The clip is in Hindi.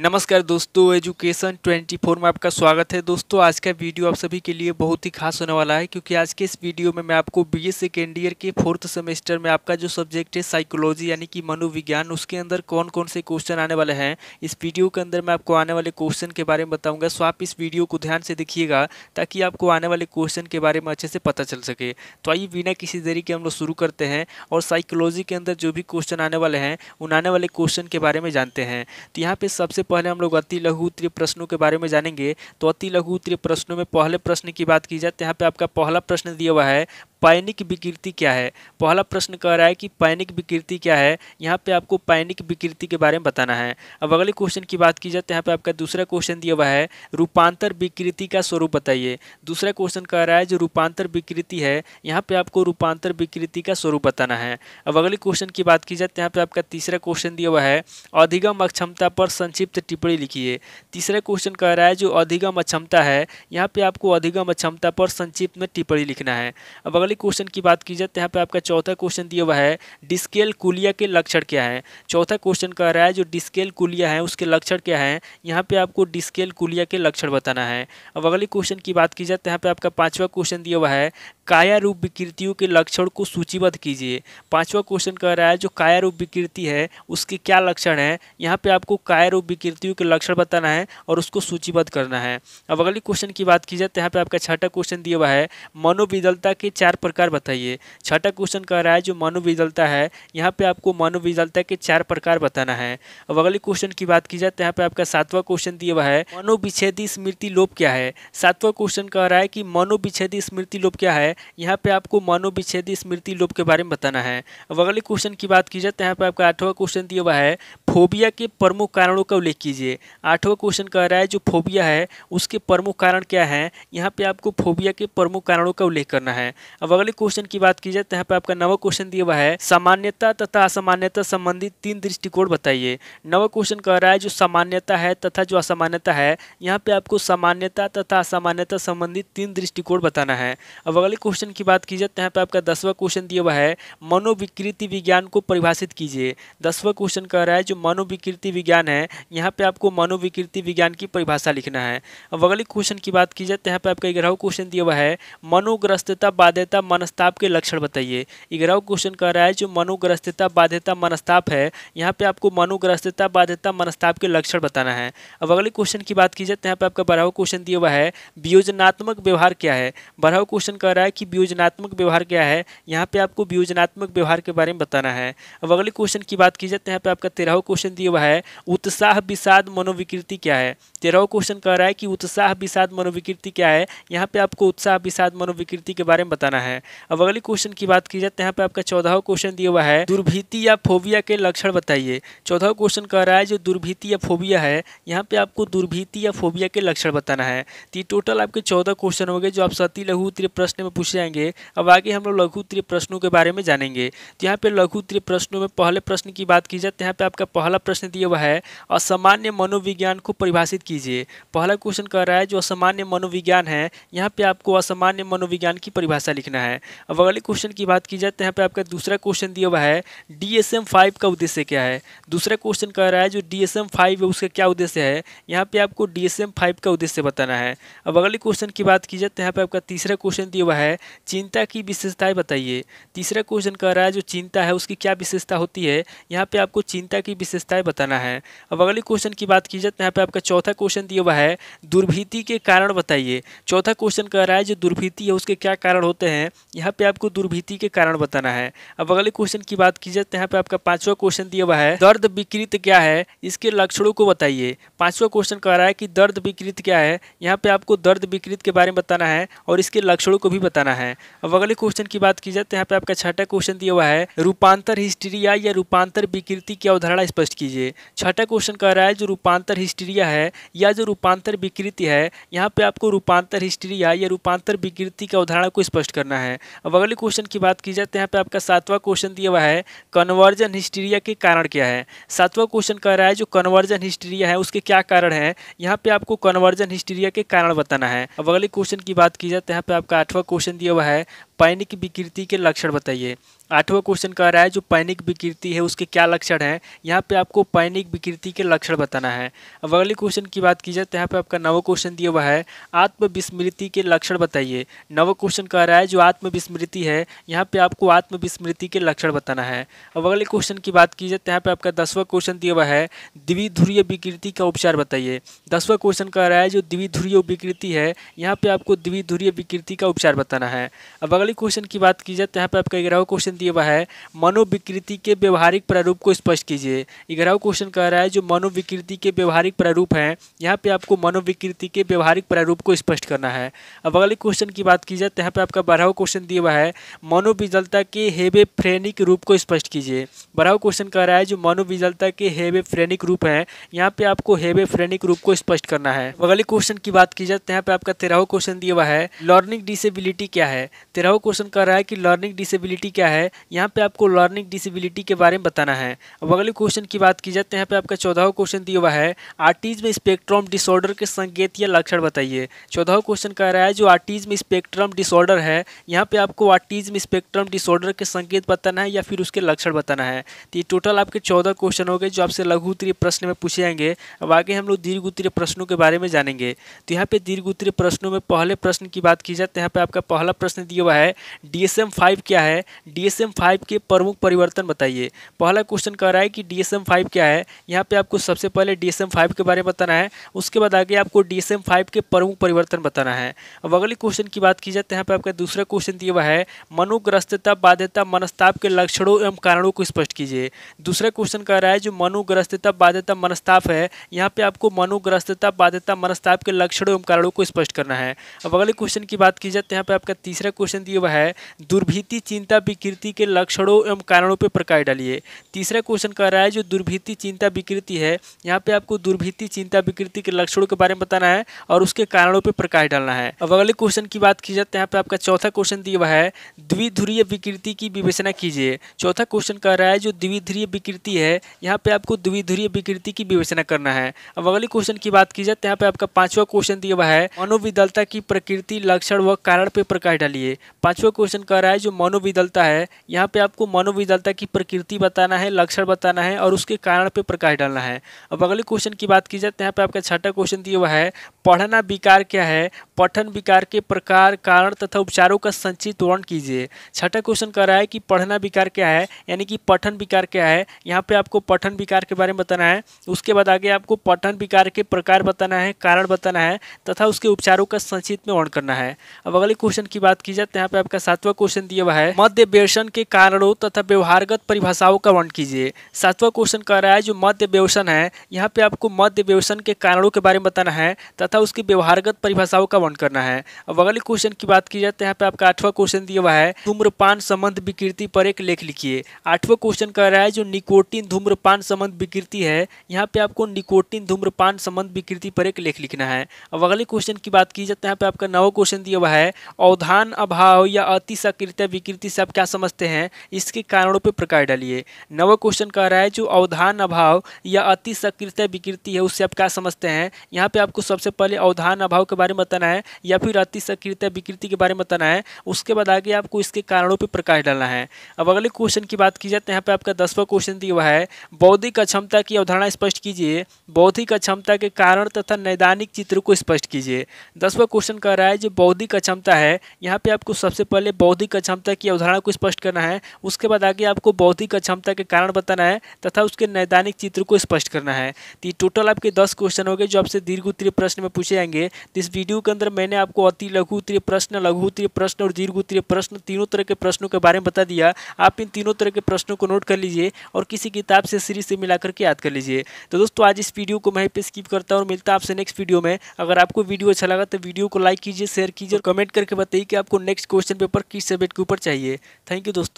नमस्कार दोस्तों एजुकेशन 24 में आपका स्वागत है दोस्तों आज का वीडियो आप सभी के लिए बहुत ही खास होने वाला है क्योंकि आज के इस वीडियो में मैं आपको बी एस सेकेंड ईयर के फोर्थ सेमेस्टर में आपका जो सब्जेक्ट है साइकोलॉजी यानी कि मनोविज्ञान उसके अंदर कौन कौन से क्वेश्चन आने वाले हैं इस वीडियो के अंदर मैं आपको आने वाले क्वेश्चन के बारे में बताऊँगा सो आप इस वीडियो को ध्यान से देखिएगा ताकि आपको आने वाले क्वेश्चन के बारे में अच्छे से पता चल सके तो आइए बिना किसी देरी के हम लोग शुरू करते हैं और साइकोलॉजी के अंदर जो भी क्वेश्चन आने वाले हैं उन आने वाले क्वेश्चन के बारे में जानते हैं तो यहाँ पर सबसे पहले हम लोग अति लघु उत्तरीय प्रश्नों के बारे में जानेंगे तो अति लघु उत्तरीय प्रश्नों में पहले प्रश्न की बात की जाए तो यहाँ पे आपका पहला प्रश्न दिया हुआ है पैनिक विकृति क्या है पहला प्रश्न कह रहा है कि पैनिक विकृति क्या है यहाँ पे आपको पैनिक विकृति के बारे में बताना है अब अगले क्वेश्चन की बात की जाए तो यहाँ पे आपका दूसरा क्वेश्चन दिया हुआ है रूपांतर विकृति का स्वरूप बताइए दूसरा क्वेश्चन कह रहा है जो रूपांतर विकृति है यहाँ पे आपको रूपांतर विकृति का स्वरूप बताना है अब अगले क्वेश्चन की बात की जाए तो यहाँ पे आपका तीसरा क्वेश्चन दिया हुआ है अधिगम अक्षमता पर संक्षिप्त टिप्पणी लिखिए तीसरा क्वेश्चन कह रहा है जो अधिगम अक्षमता है यहाँ पे आपको अधिगम अक्षमता पर संक्षिप्त में टिप्पणी लिखना है अब वाले क्वेश्चन की बात की जाए तो यहाँ पे आपका चौथा क्वेश्चन दिया हुआ है डिस्केल कुलिया के लक्षण क्या है चौथा क्वेश्चन कह रहा है जो डिस्केल कुलिया है उसके लक्षण क्या है यहाँ पे आपको डिस्केल कुलिया के लक्षण बताना है अब अगले क्वेश्चन की बात की जाए तो यहाँ पे आपका पांचवा क्वेश्चन दिया हुआ है काया रूप विकृतियों के लक्षण को सूचीबद्ध कीजिए पांचवा क्वेश्चन कह रहा है जो काया रूप विकृति है उसके क्या लक्षण है यहाँ पे आपको काया रूप विकृतियों के लक्षण बताना है और उसको सूचीबद्ध करना है अब अगले क्वेश्चन की बात की जाए तो यहाँ पे आपका छठा क्वेश्चन दिया हुआ है मनोविदलता के चार प्रकार बताइए छठा क्वेश्चन कह रहा है जो मनोविजलता है यहाँ पे आपको मनोविजलता के चार प्रकार बताना है अब अगले क्वेश्चन की बात की जाए तो यहाँ पे आपका सातवां क्वेश्चन दिया हुआ है मनोविच्छेदी स्मृति लोप क्या है सातवां क्वेश्चन कह रहा है कि मनोविच्छेदी स्मृति लोप क्या है यहाँ पे आपको मनोविच्छेदी स्मृति लोप के बारे में बताना है अब अगले क्वेश्चन की बात की जाए तो यहाँ पे आपका आठवां क्वेश्चन दिया हुआ है फोबिया के प्रमुख कारणों का उल्लेख कीजिए आठवां क्वेश्चन कह रहा है जो फोबिया है उसके प्रमुख कारण क्या है यहाँ पे आपको फोबिया के प्रमुख कारणों का उल्लेख करना है अब अब अगले क्वेश्चन की बात की जाए तो यहाँ पे आपका नवा क्वेश्चन दिया हुआ है सामान्यता तथा असामान्यता संबंधित तीन दृष्टिकोण बताइए नवा क्वेश्चन कह रहा है जो सामान्यता है तथा जो असामान्यता है यहाँ पे आपको सामान्यता तथा असामान्यता संबंधित तीन दृष्टिकोण बताना है अब अगले क्वेश्चन की बात की जाए तो यहाँ पे आपका दसवा क्वेश्चन दिया हुआ है मनोविकृति विज्ञान को परिभाषित कीजिए दसवा क्वेश्चन कह रहा है जो मनोविकृति विज्ञान है यहाँ पे आपको मनोविकृति विज्ञान की परिभाषा लिखना है अब अगले क्वेश्चन की बात की जाए तो यहाँ पे आपका ग्रह क्वेश्चन दिया हुआ है मनोग्रस्तता बाध्यता बाध्यता मनस्ताप के लक्षण बताइए ग्यारह क्वेश्चन कह रहा है जो मनोग्रस्तता बाध्यता मनस्ताप है यहाँ पे आपको मनोग्रस्तता बाध्यता मनस्ताप के लक्षण बताना है अब अगले क्वेश्चन की बात की जाए तो यहाँ पे आपका बढ़ाव क्वेश्चन दिया हुआ है वियोजनात्मक व्यवहार क्या है बढ़ाव क्वेश्चन कह रहा है कि वियोजनात्मक व्यवहार क्या है यहाँ पे आपको वियोजनात्मक व्यवहार के बारे में बताना है अब अगले क्वेश्चन की बात की जाए तो यहाँ पे आपका तेरह क्वेश्चन दिया हुआ है उत्साह विषाद मनोविकृति क्या है तेरह क्वेश्चन कह रहा है कि उत्साह विषाद मनोविकृति क्या है यहाँ पे आपको उत्साह विषाद मनोविकृति के बारे में बताना है है अब अगले क्वेश्चन की बात की जाए तो यहाँ पे आपका चौदह क्वेश्चन दिया हुआ है दुर्भीति या फोबिया के लक्षण बताइए चौदह क्वेश्चन कह रहा है जो दुर्भीति या फोबिया है यहाँ पे आपको दुर्भीति या फोबिया के लक्षण बताना है तो टोटल आपके चौदह क्वेश्चन होंगे जो आप सती लघु उत्तरीय प्रश्न में पूछे जाएंगे अब आगे हम लोग लघु उत्तरीय प्रश्नों के बारे में जानेंगे तो यहाँ पे लघु उत्तरीय प्रश्नों में पहले प्रश्न की बात की जाए तो यहाँ पे आपका पहला प्रश्न दिया हुआ है असामान्य मनोविज्ञान को परिभाषित कीजिए पहला क्वेश्चन कह रहा है जो असामान्य मनोविज्ञान है यहाँ पे आपको असामान्य मनोविज्ञान की परिभाषा लिखना करना है अब अगले क्वेश्चन की बात की जाए तो यहाँ पे आपका दूसरा क्वेश्चन दिया हुआ है डी एस एम फाइव का उद्देश्य क्या है दूसरा क्वेश्चन कह रहा है जो डी एस एम फाइव है उसका क्या उद्देश्य है यहाँ पे आपको डी एस एम फाइव का उद्देश्य बताना है अब अगले क्वेश्चन की बात की जाए तो यहाँ पर आपका तीसरा क्वेश्चन दिया हुआ है चिंता की विशेषताएँ बताइए तीसरा क्वेश्चन कह रहा है जो चिंता है उसकी क्या विशेषता होती है यहाँ पर आपको चिंता की विशेषताएँ बताना है अब अगले क्वेश्चन की बात की जाए तो यहाँ पर आपका चौथा क्वेश्चन दिया हुआ है दुर्भीति के कारण बताइए चौथा क्वेश्चन कह रहा है जो दुर्भीति है उसके क्या कारण होते हैं हैं यहाँ पे आपको दुर्भीति के कारण बताना है अब अगले क्वेश्चन की बात की जाए तो यहाँ पे आपका पांचवा क्वेश्चन दिया हुआ है दर्द विकृत क्या है इसके लक्षणों को बताइए पांचवा क्वेश्चन कह रहा है कि दर्द विकृत क्या है यहाँ पे आपको दर्द विकृत के बारे में बताना है और इसके लक्षणों को भी बताना है अब अगले क्वेश्चन की बात की जाए तो यहाँ पे आपका छठा क्वेश्चन दिया हुआ है रूपांतर हिस्टीरिया या रूपांतर विकृति की अवधारणा स्पष्ट कीजिए छठा क्वेश्चन कह रहा है जो रूपांतर हिस्टीरिया है या जो रूपांतर विकृति है यहाँ पे आपको रूपांतर हिस्टीरिया या रूपांतर विकृति की अवधारणा को स्पष्ट करना करना है अब अगले क्वेश्चन की बात की जाए तो यहाँ पे आपका सातवां क्वेश्चन दिया हुआ है कन्वर्जन हिस्टीरिया के कारण क्या है सातवां क्वेश्चन कह रहा है जो कन्वर्जन हिस्टीरिया है उसके क्या कारण है यहाँ पे आपको कन्वर्जन हिस्टीरिया के कारण बताना है अब अगले क्वेश्चन की बात की जाए तो यहाँ पे आपका आठवां क्वेश्चन दिया हुआ है पैनिक विकृति के लक्षण बताइए आठवां क्वेश्चन कह रहा है जो पैनिक विकृति है उसके क्या लक्षण हैं यहाँ पे आपको पैनिक विकृति के लक्षण बताना है अब अगले क्वेश्चन की बात की जाए तो यहाँ पे आपका नवा क्वेश्चन दिया हुआ है आत्मविस्मृति के लक्षण बताइए नवा क्वेश्चन कह रहा है जो आत्मविस्मृति है यहाँ पे आपको आत्मविस्मृति के लक्षण बताना है अब अगले क्वेश्चन की बात की जाए तो यहाँ पे आपका दसवां क्वेश्चन दिया हुआ है द्विधुरीय विकृति का उपचार बताइए दसवां क्वेश्चन कह रहा है जो द्विधुरीय विकृति है यहाँ पे आपको द्विधुरीय विकृति का उपचार बताना है अब अगले क्वेश्चन की बात की जाए तो यहाँ पे आपका ग्यारहवा क्वेश्चन दिया हुआ है मनोविकृति के व्यवहारिक प्रारूप को स्पष्ट कीजिए ग्यारह क्वेश्चन कह रहा है जो मनोविकृति के व्यवहारिक प्रारूप हैं यहाँ पे आपको मनोविकृति के व्यवहारिक प्रारूप को स्पष्ट करना है अब अगले क्वेश्चन की बात की जाए तो यहाँ पर आपका बारहवा क्वेश्चन दिया हुआ है मनोविजलता के हेवे फ्रेनिक रूप को स्पष्ट कीजिए बारहवा क्वेश्चन कह रहा है जो मनोविजलता के हेवे फ्रेनिक रूप हैं यहाँ पर आपको हेवे फ्रेनिक रूप को स्पष्ट करना है अगले क्वेश्चन की बात की जाए तो यहाँ पर आपका तेरहवा क्वेश्चन दिया हुआ है लर्निंग डिसेबिलिटी क्या है तेरहवा क्वेश्चन कह रहा है कि लर्निंग डिसेबिलिटी क्या है यहाँ पे आपको लर्निंग डिसेबिलिटी के बारे में बताना है अब अगले क्वेश्चन की बात की जाए तो यहाँ पे आपका चौदह क्वेश्चन दिया हुआ है आर्टिज में स्पेक्ट्रम डिसऑर्डर के संकेत या लक्षण बताइए चौदह क्वेश्चन कह रहा है जो आर्टिज में स्पेक्ट्रम डिसऑर्डर है यहाँ पे आपको आर्टिज में स्पेक्ट्रम डिसऑर्डर के संकेत बताना है या फिर उसके लक्षण बताना है तो ये टोटल आपके चौदह क्वेश्चन हो गए जो आपसे लघु उत्तरीय प्रश्न में पूछे जाएंगे अब आगे हम लोग दीर्घ उत्तरीय प्रश्नों के बारे में जानेंगे तो यहाँ पे दीर्घ उत्तरीय प्रश्नों में पहले प्रश्न की बात की जाए तो यहाँ पे आपका पहला प्रश्न दिया हुआ है डी फाइव क्या है डी डीएसएम फाइव के प्रमुख परिवर्तन बताइए पहला क्वेश्चन कह रहा है कि डीएसएम फाइव क्या है यहाँ पे आपको सबसे पहले डीएसएम फाइव के बारे में बताना है उसके बाद आगे आपको डीएसएम फाइव के प्रमुख परिवर्तन बताना है अब अगले क्वेश्चन की बात की जाए तो यहाँ पे आपका दूसरा क्वेश्चन दिया हुआ है मनोग्रस्तता बाध्यता मनस्ताप के लक्षणों एवं कारणों को स्पष्ट कीजिए दूसरा क्वेश्चन कह रहा है जो मनोग्रस्तता बाध्यता मनस्ताप है यहाँ पर आपको मनोग्रस्तता बाध्यता मनस्ताप के लक्षणों एवं कारणों को स्पष्ट करना है अब अगले क्वेश्चन की बात की जाए तो यहाँ पर आपका तीसरा क्वेश्चन दिया हुआ है दुर्भीति चिंता विकृति दुर्भीति के लक्षणों एवं कारणों पर प्रकाश डालिए तीसरा क्वेश्चन कह रहा है जो दुर्भित्ति चिंता विकृति है यहाँ पे आपको दुर्भित्ति चिंता विकृति के लक्षणों के बारे में बताना है और उसके कारणों पर प्रकाश डालना है अब अगले क्वेश्चन की बात की जाए तो यहाँ पे आपका चौथा क्वेश्चन दिया हुआ है द्विध्रीय विकृति की विवेचना कीजिए चौथा क्वेश्चन कह रहा है जो द्विध्रीय विकृति है यहाँ पे आपको द्विध्रीय विकृति की विवेचना करना है अब अगले क्वेश्चन की बात की जाए तो यहाँ पे आपका पांचवा क्वेश्चन दिया हुआ है मनोविदलता की प्रकृति लक्षण व कारण पर प्रकाश डालिए पांचवा क्वेश्चन कह रहा है जो मनोविदलता है यहाँ पे आपको मनोविदलता की प्रकृति बताना है लक्षण बताना है और उसके कारण पे प्रकाश डालना है अब अगले क्वेश्चन की बात की जाए तो यहाँ पे आपका छठा क्वेश्चन दिया हुआ है पढ़ना विकार क्या है पठन विकार के प्रकार कारण तथा उपचारों का संचित वर्ण कीजिए छठा क्वेश्चन कह रहा है कि पढ़ना विकार क्या है यानी कि पठन विकार क्या है यहाँ पर आपको पठन विकार के बारे में बताना है उसके बाद आगे आपको पठन विकार के प्रकार बताना है कारण बताना है तथा उसके उपचारों का संचित में वर्ण करना है अब अगले क्वेश्चन की बात की जाए तो यहाँ पे आपका सातवा क्वेश्चन दिया हुआ है मध्य बेरस व्यवसन के कारणों तथा व्यवहारगत परिभाषाओं का वर्णन कीजिए सातवां क्वेश्चन कह रहा है जो मध्य व्यवसन है यहाँ पे आपको मध्य व्यवसन के कारणों के बारे में बताना है तथा उसकी व्यवहारगत परिभाषाओं का वर्णन करना है अब अगले क्वेश्चन की बात की जाए तो यहाँ पे आपका आठवां क्वेश्चन दिया हुआ है धूम्रपान संबंध विकृति पर एक लेख लिखिए आठवां क्वेश्चन कह रहा है जो निकोटिन धूम्रपान संबंध विकृति है यहाँ पे आपको निकोटिन धूम्रपान संबंध विकृति पर एक लेख लिखना है अब अगले क्वेश्चन की बात की जाए तो यहाँ पे आपका नवा क्वेश्चन दिया हुआ है अवधान अभाव या अतिसकृत्य विकृति से आप क्या समझ समझते हैं इसके कारणों पर प्रकाश डालिए नवा क्वेश्चन कह रहा है जो अवधान अभाव या अति सकृत विकृति है उससे आप क्या समझते हैं यहाँ पे आपको सबसे पहले अवधान अभाव के बारे में बताना है या फिर अति सकृत विकृति के बारे में बताना है उसके बाद आगे आपको इसके कारणों पर प्रकाश डालना है अब अगले क्वेश्चन की बात की जाए तो यहाँ पर आपका दसवां क्वेश्चन दिया हुआ है बौद्धिक अक्षमता की अवधारणा स्पष्ट कीजिए बौद्धिक अक्षमता के कारण तथा नैदानिक चित्र को स्पष्ट कीजिए दसवां क्वेश्चन कह रहा है जो बौद्धिक अक्षमता है यहाँ पे आपको सबसे पहले बौद्धिक अक्षमता की अवधारणा को स्पष्ट स्पष्ट करना है उसके बाद आगे आपको बौद्धिक अक्षमता के कारण बताना है तथा उसके नैदानिक चित्र को स्पष्ट करना है तो टोटल आपके दस क्वेश्चन हो गए जो आपसे दीर्घ उत्तरीय प्रश्न में पूछे जाएंगे इस वीडियो के अंदर मैंने आपको अति लघु उत्तरीय प्रश्न लघु उत्तरीय प्रश्न और दीर्घ उत्तरीय प्रश्न तीनों तरह के प्रश्नों के बारे में बता दिया आप इन तीनों तरह के प्रश्नों को नोट कर लीजिए और किसी किताब से सीरीज से मिला करके याद कर लीजिए तो दोस्तों आज इस वीडियो को मैं पे स्किप करता हूँ और मिलता आपसे नेक्स्ट वीडियो में अगर आपको वीडियो अच्छा लगा तो वीडियो को लाइक कीजिए शेयर कीजिए और कमेंट करके बताइए कि आपको नेक्स्ट क्वेश्चन पेपर किस सब्जेक्ट के ऊपर चाहिए थैंक यू जी दोस्तों